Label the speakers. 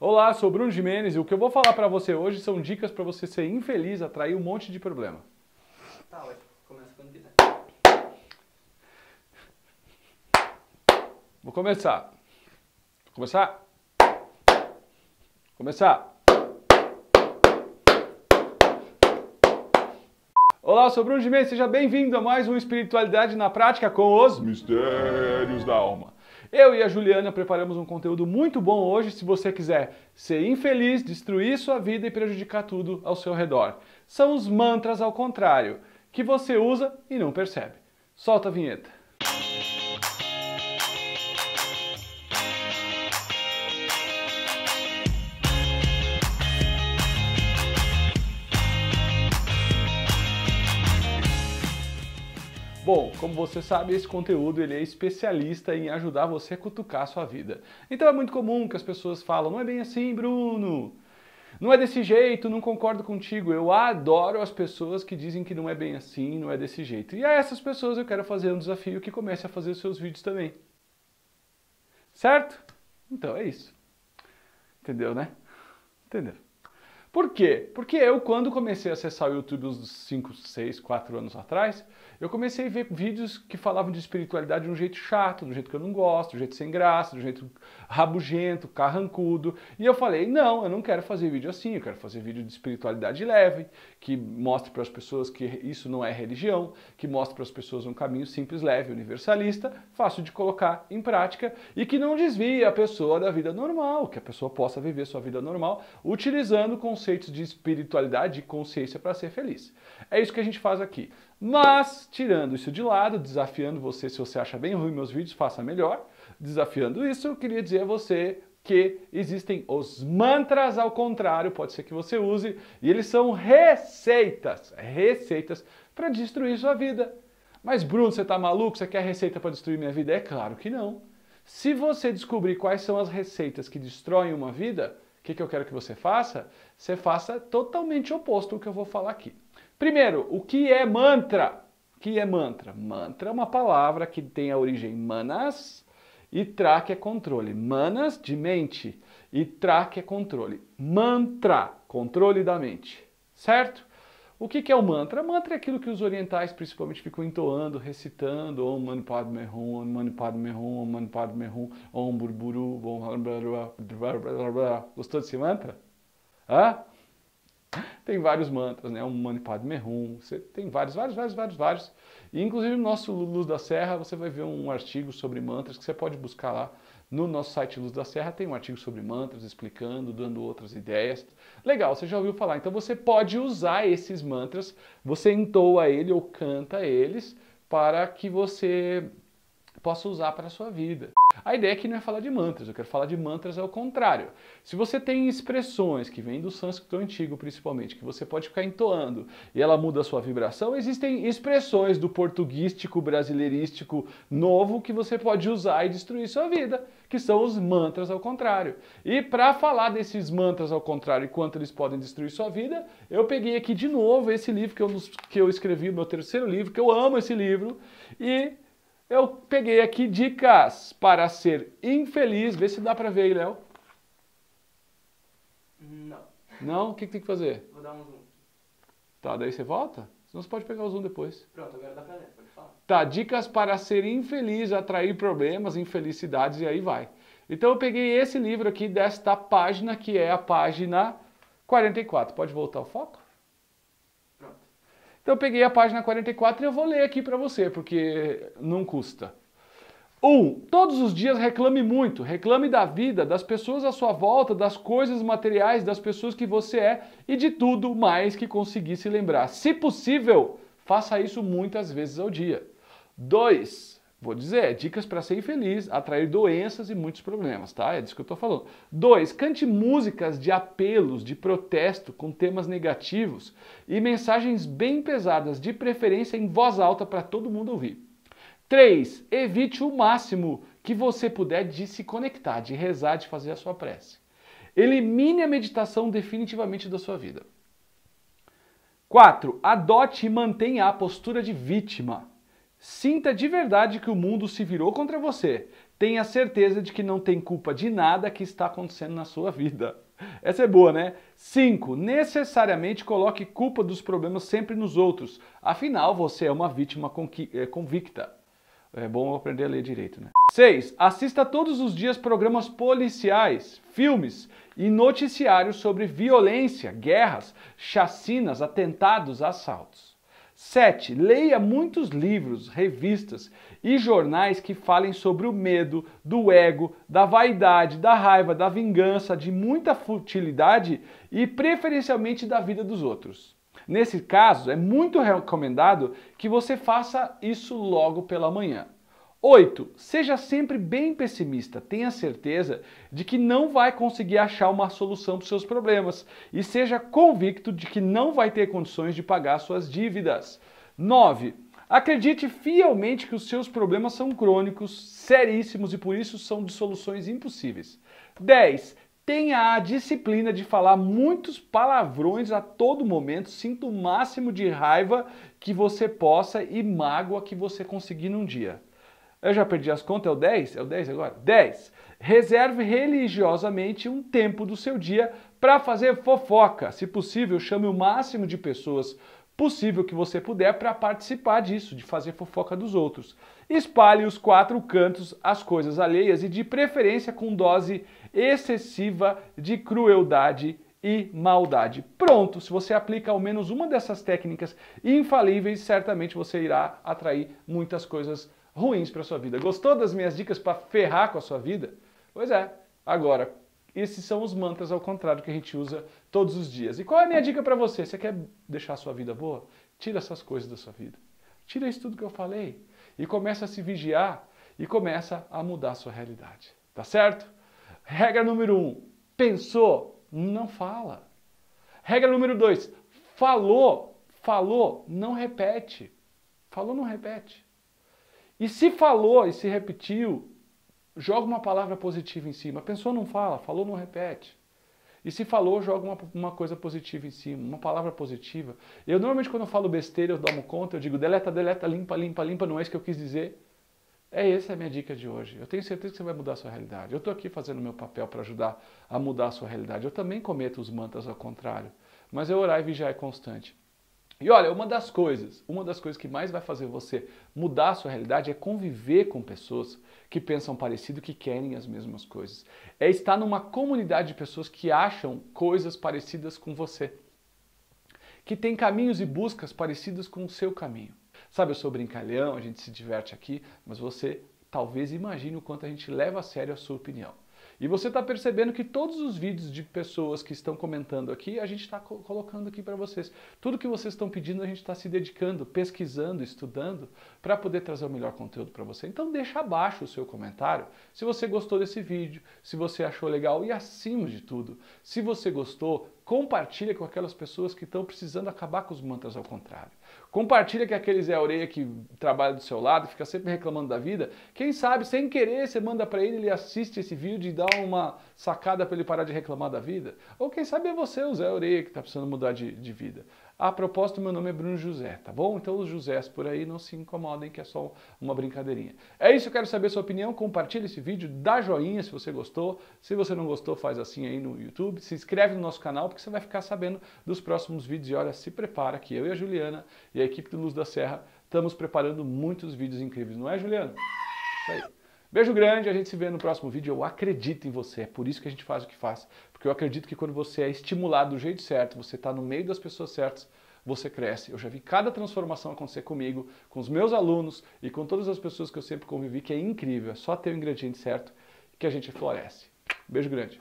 Speaker 1: Olá, sou Bruno Jimenez e o que eu vou falar para você hoje são dicas para você ser infeliz, atrair um monte de problema. Tá, ué. Começa quando quiser. Vou começar. Vou começar. Começar. Olá, sou Bruno Gimenez, seja bem-vindo a mais um Espiritualidade na Prática com os Mistérios da Alma. Eu e a Juliana preparamos um conteúdo muito bom hoje se você quiser ser infeliz, destruir sua vida e prejudicar tudo ao seu redor. São os mantras ao contrário, que você usa e não percebe. Solta a vinheta. Bom, como você sabe, esse conteúdo ele é especialista em ajudar você a cutucar a sua vida. Então é muito comum que as pessoas falam, não é bem assim, Bruno. Não é desse jeito, não concordo contigo. Eu adoro as pessoas que dizem que não é bem assim, não é desse jeito. E a essas pessoas eu quero fazer um desafio que comece a fazer os seus vídeos também. Certo? Então é isso. Entendeu, né? Entendeu? Por quê? Porque eu, quando comecei a acessar o YouTube uns 5, 6, 4 anos atrás, eu comecei a ver vídeos que falavam de espiritualidade de um jeito chato, do jeito que eu não gosto, do jeito sem graça, do jeito rabugento, carrancudo. E eu falei: não, eu não quero fazer vídeo assim, eu quero fazer vídeo de espiritualidade leve, que mostre para as pessoas que isso não é religião, que mostre para as pessoas um caminho simples, leve, universalista, fácil de colocar em prática e que não desvie a pessoa da vida normal, que a pessoa possa viver sua vida normal utilizando conceitos conceitos de espiritualidade e consciência para ser feliz. É isso que a gente faz aqui. Mas, tirando isso de lado, desafiando você, se você acha bem ruim meus vídeos, faça melhor. Desafiando isso, eu queria dizer a você que existem os mantras ao contrário, pode ser que você use, e eles são receitas, receitas para destruir sua vida. Mas Bruno, você tá maluco? Você quer receita para destruir minha vida? É claro que não. Se você descobrir quais são as receitas que destroem uma vida, que, que eu quero que você faça? Você faça totalmente oposto ao que eu vou falar aqui. Primeiro, o que é mantra? O que é mantra? Mantra é uma palavra que tem a origem manas e tra que é controle. Manas de mente e tra que é controle. Mantra, controle da mente. Certo? O que, é o mantra? Mantra é aquilo que os orientais principalmente ficam entoando, recitando, Om Mani Padme Hum, Om Mani Padme Hum, Om Mani Padme Hum, Om Burburu, Om Gostou desse mantra? Hã? Tem vários mantras, né? Om Mani Padme Hum, tem vários, vários, vários, vários, vários. E inclusive no nosso Luz da Serra você vai ver um artigo sobre mantras que você pode buscar lá no nosso site Luz da Serra tem um artigo sobre mantras, explicando, dando outras ideias. Legal, você já ouviu falar. Então você pode usar esses mantras, você entoa ele ou canta eles para que você possa usar para a sua vida. A ideia aqui não é falar de mantras, eu quero falar de mantras ao contrário. Se você tem expressões que vêm do sânscrito antigo, principalmente, que você pode ficar entoando e ela muda a sua vibração, existem expressões do portuguístico brasileirístico novo que você pode usar e destruir sua vida, que são os mantras ao contrário. E para falar desses mantras ao contrário e quanto eles podem destruir sua vida, eu peguei aqui de novo esse livro que eu, que eu escrevi, meu terceiro livro, que eu amo esse livro, e eu peguei aqui dicas para ser infeliz. Vê se dá para ver aí, Léo. Não. Não? O que, que, tem que fazer? Vou dar um zoom. Tá, daí você volta? Senão você pode pegar o zoom depois. Pronto, agora dá pra ler, pode falar. Tá, dicas para ser infeliz, atrair problemas, infelicidades e aí vai. Então eu peguei esse livro aqui desta página, que é a página 44. Pode voltar o foco? Então eu peguei a página 44 e eu vou ler aqui para você, porque não custa. 1. Um, todos os dias reclame muito. Reclame da vida, das pessoas à sua volta, das coisas materiais, das pessoas que você é e de tudo mais que conseguir se lembrar. Se possível, faça isso muitas vezes ao dia. 2. Vou dizer, é dicas para ser infeliz, atrair doenças e muitos problemas, tá? É disso que eu estou falando. Dois, cante músicas de apelos, de protesto, com temas negativos e mensagens bem pesadas, de preferência em voz alta para todo mundo ouvir. Três, evite o máximo que você puder de se conectar, de rezar, de fazer a sua prece. Elimine a meditação definitivamente da sua vida. Quatro, adote e mantenha a postura de vítima. Sinta de verdade que o mundo se virou contra você. Tenha certeza de que não tem culpa de nada que está acontecendo na sua vida. Essa é boa, né? 5. Necessariamente coloque culpa dos problemas sempre nos outros. Afinal, você é uma vítima eh, convicta. É bom aprender a ler direito, né? 6. Assista todos os dias programas policiais, filmes e noticiários sobre violência, guerras, chacinas, atentados, assaltos. 7. Leia muitos livros, revistas e jornais que falem sobre o medo, do ego, da vaidade, da raiva, da vingança, de muita futilidade e preferencialmente da vida dos outros. Nesse caso, é muito recomendado que você faça isso logo pela manhã. 8. Seja sempre bem pessimista. Tenha certeza de que não vai conseguir achar uma solução para os seus problemas e seja convicto de que não vai ter condições de pagar suas dívidas. 9. Acredite fielmente que os seus problemas são crônicos, seríssimos e por isso são de soluções impossíveis. 10. Tenha a disciplina de falar muitos palavrões a todo momento, sinta o máximo de raiva que você possa e mágoa que você conseguir num dia. Eu já perdi as contas, é o 10? É o 10 agora? 10. Reserve religiosamente um tempo do seu dia para fazer fofoca. Se possível, chame o máximo de pessoas possível que você puder para participar disso, de fazer fofoca dos outros. Espalhe os quatro cantos as coisas alheias e de preferência com dose excessiva de crueldade e maldade. Pronto, se você aplica ao menos uma dessas técnicas infalíveis, certamente você irá atrair muitas coisas ruins para sua vida. Gostou das minhas dicas para ferrar com a sua vida? Pois é. Agora, esses são os mantras ao contrário que a gente usa todos os dias. E qual é a minha dica para você? Você quer deixar a sua vida boa? Tira essas coisas da sua vida. Tira isso tudo que eu falei e começa a se vigiar e começa a mudar a sua realidade. Tá certo? Regra número um: pensou, não fala. Regra número dois: falou, falou, não repete. Falou, não repete. E se falou e se repetiu, joga uma palavra positiva em cima. Pensou, não fala, falou, não repete. E se falou, joga uma, uma, coisa positiva em cima, uma palavra positiva. Eu normalmente quando eu falo besteira, eu tomo conta, eu digo deleta, deleta, limpa, limpa, limpa, não é isso que eu quis dizer. É essa é a minha dica de hoje. Eu tenho certeza que você vai mudar a sua realidade. Eu estou aqui fazendo o meu papel para ajudar a mudar a sua realidade. Eu também cometo os mantas ao contrário, mas eu orar e vigiar é constante. E olha, uma das coisas, uma das coisas que mais vai fazer você mudar a sua realidade é conviver com pessoas que pensam parecido, que querem as mesmas coisas. É estar numa comunidade de pessoas que acham coisas parecidas com você, que tem caminhos e buscas parecidos com o seu caminho. Sabe, eu sou brincalhão, a gente se diverte aqui, mas você talvez imagine o quanto a gente leva a sério a sua opinião. E você está percebendo que todos os vídeos de pessoas que estão comentando aqui, a gente está co colocando aqui para vocês. Tudo que vocês estão pedindo, a gente está se dedicando, pesquisando, estudando, para poder trazer o melhor conteúdo para você. Então deixa abaixo o seu comentário se você gostou desse vídeo, se você achou legal e acima de tudo, se você gostou, Compartilha com aquelas pessoas que estão precisando acabar com os mantras ao contrário. Compartilha com aqueles é orelha que trabalha do seu lado, fica sempre reclamando da vida. Quem sabe, sem querer, você manda para ele, ele assiste esse vídeo e dá uma sacada para ele parar de reclamar da vida. Ou quem sabe é você, o Zé Orelha, que está precisando mudar de, de vida. A propósito, meu nome é Bruno José, tá bom? Então os Josés por aí não se incomodem, que é só uma brincadeirinha. É isso, eu quero saber sua opinião. Compartilhe esse vídeo, dá joinha se você gostou. Se você não gostou, faz assim aí no YouTube. Se inscreve no nosso canal, porque você vai ficar sabendo dos próximos vídeos. E olha, se prepara que eu e a Juliana e a equipe do Luz da Serra estamos preparando muitos vídeos incríveis, não é, Juliana? Isso aí. Beijo grande, a gente se vê no próximo vídeo. Eu acredito em você, é por isso que a gente faz o que faz. Porque eu acredito que quando você é estimulado do jeito certo, você está no meio das pessoas certas, você cresce. Eu já vi cada transformação acontecer comigo, com os meus alunos e com todas as pessoas que eu sempre convivi, que é incrível. É só ter o ingrediente certo que a gente floresce. Beijo grande.